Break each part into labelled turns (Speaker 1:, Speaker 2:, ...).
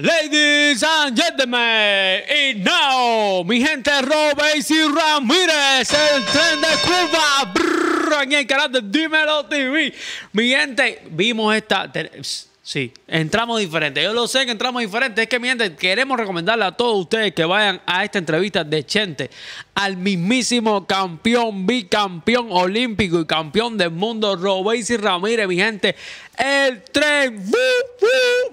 Speaker 1: Ladies and gentlemen, y now, mi gente Robes y Ramírez, el tren de Cuba! en el canal de Dímelo TV. Mi gente, vimos esta. Sí, entramos diferente. Yo lo sé que entramos diferente. Es que, mi gente, queremos recomendarle a todos ustedes que vayan a esta entrevista de Chente, al mismísimo campeón, bicampeón olímpico y campeón del mundo, Robes y Ramírez, mi gente. El tren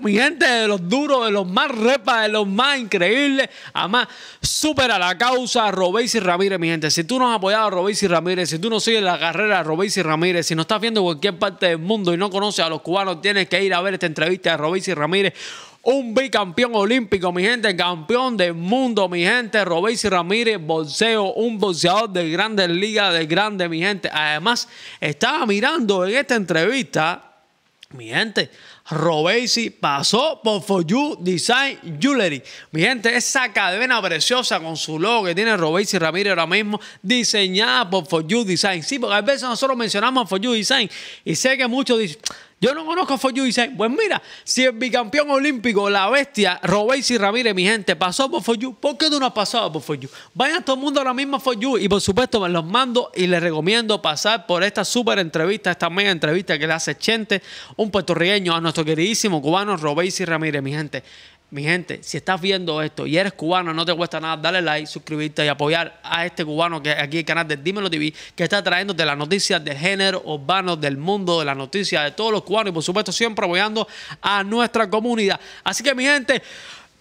Speaker 1: mi gente, de los duros, de los más repas, de los más increíbles. Además, supera la causa, Robéis y Ramírez, mi gente. Si tú no has apoyado a Robéis y Ramírez, si tú no sigues la carrera de Robéis y Ramírez, si no estás viendo cualquier parte del mundo y no conoces a los cubanos, tienes que ir a ver esta entrevista de Robéis y Ramírez un bicampeón olímpico, mi gente, campeón del mundo, mi gente, Robéis Ramírez, bolseo. un boxeador de grandes ligas, de grande, mi gente. Además, estaba mirando en esta entrevista, mi gente, Robesi pasó por For You Design Jewelry. Mi gente, esa cadena preciosa con su logo que tiene Robesi Ramírez ahora mismo, diseñada por For You Design. Sí, porque a veces nosotros mencionamos For You Design y sé que muchos dicen yo no conozco a Foyu y dice, Pues mira, si el bicampeón olímpico, la bestia, y Ramírez, mi gente, pasó por For ¿por qué tú no has pasado por For You? Vayan todo el mundo ahora mismo a Foyu y por supuesto me los mando y les recomiendo pasar por esta súper entrevista, esta mega entrevista que le hace Chente, un puertorriqueño a nuestro queridísimo cubano y Ramírez, mi gente. Mi gente, si estás viendo esto y eres cubano, no te cuesta nada darle like, suscribirte y apoyar a este cubano que aquí el canal de Dímelo TV, que está trayéndote las noticias de género urbano, del mundo, de las noticias de todos los cubanos y por supuesto siempre apoyando a nuestra comunidad. Así que mi gente,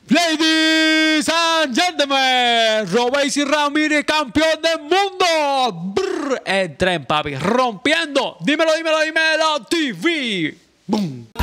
Speaker 1: Ladies and gentlemen, Robéis Ramírez, campeón del mundo. el tren, papi, rompiendo. Dímelo, dímelo, dímelo, TV. Boom.